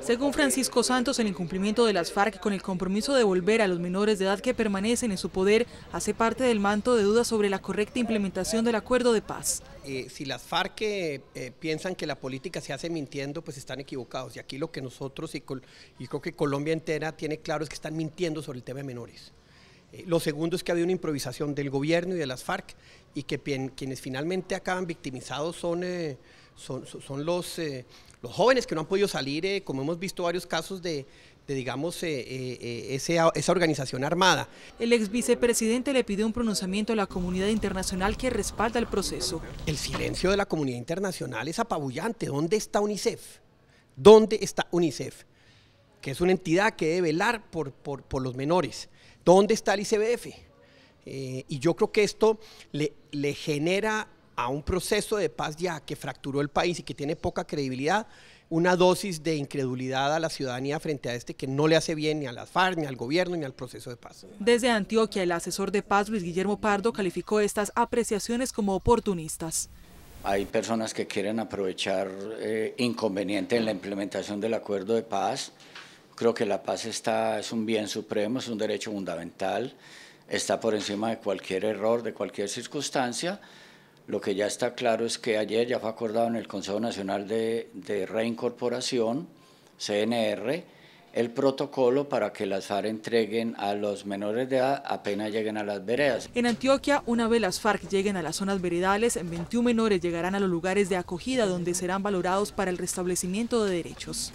Según Francisco Santos, el incumplimiento de las FARC con el compromiso de volver a los menores de edad que permanecen en su poder hace parte del manto de dudas sobre la correcta implementación del acuerdo de paz. Eh, si las FARC eh, eh, piensan que la política se hace mintiendo, pues están equivocados. Y aquí lo que nosotros y, y creo que Colombia entera tiene claro es que están mintiendo sobre el tema de menores. Lo segundo es que ha habido una improvisación del gobierno y de las FARC y que quienes finalmente acaban victimizados son son, los, eh, los jóvenes que no han podido salir, eh, como hemos visto varios casos de, digamos, eh, esa, organización armada. El ex vicepresidente le pidió un pronunciamiento a la comunidad internacional que respalda el proceso. El silencio de la comunidad internacional es apabullante. ¿Dónde está UNICEF? ¿Dónde está UNICEF? Que es una entidad que debe velar por, los menores. ¿Dónde está el ICBF? y yo creo que esto le, le genera a un proceso de paz ya que fracturó el país y que tiene poca credibilidad, una dosis de incredulidad a la ciudadanía frente a este que no le hace bien ni a las FARC, ni al gobierno, ni al proceso de paz. Desde Antioquia, el asesor de paz Luis Guillermo Pardo calificó estas apreciaciones como oportunistas. Hay personas que quieren aprovechar eh, inconveniente en la implementación del acuerdo de paz. Creo que la paz está, es un bien supremo, es un derecho fundamental, está por encima de cualquier error, de cualquier circunstancia. Lo que ya está claro es que ayer ya fue acordado en el Consejo Nacional de, Reincorporación, CNR, el protocolo para que las FARC entreguen a los menores de edad apenas lleguen a las veredas. En Antioquia, una vez las FARC lleguen a las zonas veredales, 21 menores llegarán a los lugares de acogida donde serán valorados para el restablecimiento de derechos.